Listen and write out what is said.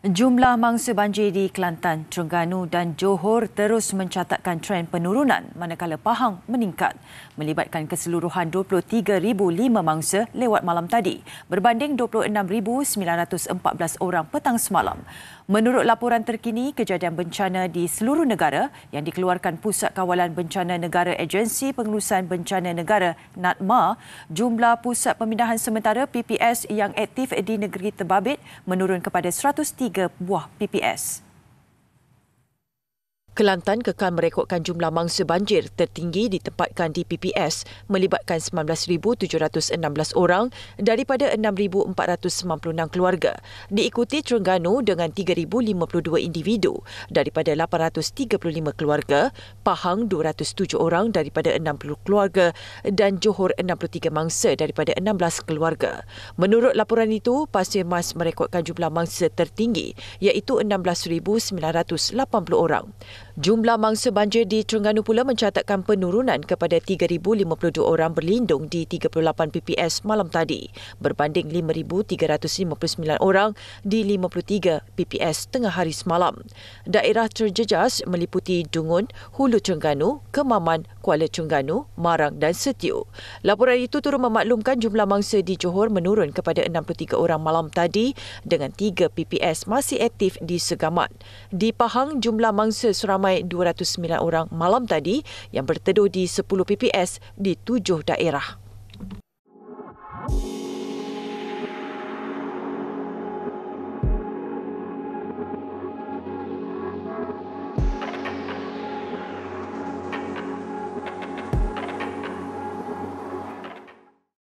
Jumlah mangsa banjir di Kelantan, Terengganu dan Johor terus mencatatkan tren penurunan manakala Pahang meningkat melibatkan keseluruhan 23,005 mangsa lewat malam tadi berbanding 26,914 orang petang semalam. Menurut laporan terkini kejadian bencana di seluruh negara yang dikeluarkan Pusat Kawalan Bencana Negara Agensi Pengurusan Bencana Negara NADMA, jumlah pusat pemindahan sementara PPS yang aktif di negeri terbabit menurun kepada 103 Tiga buah PPS. Kelantan kekal merekodkan jumlah mangsa banjir tertinggi ditempatkan di PPS melibatkan 19,716 orang daripada 6,496 keluarga diikuti Terengganu dengan 3,052 individu daripada 835 keluarga Pahang 207 orang daripada 60 keluarga dan Johor 63 mangsa daripada 16 keluarga. Menurut laporan itu Pasir Mas merekodkan jumlah mangsa tertinggi iaitu 16,980 orang. Jumlah mangsa banjir di Terengganu pula mencatatkan penurunan kepada 3,052 orang berlindung di 38 PPS malam tadi berbanding 5,359 orang di 53 PPS tengah hari semalam. Daerah terjejas meliputi Dungun, Hulu Terengganu, Kemaman, Kuala Terengganu, Marang dan Setiu. Laporan itu turut memaklumkan jumlah mangsa di Johor menurun kepada 63 orang malam tadi dengan 3 PPS masih aktif di Segamat. Di Pahang, jumlah mangsa seramai ramai 209 orang malam tadi yang berteduh di 10 PPS di tujuh daerah.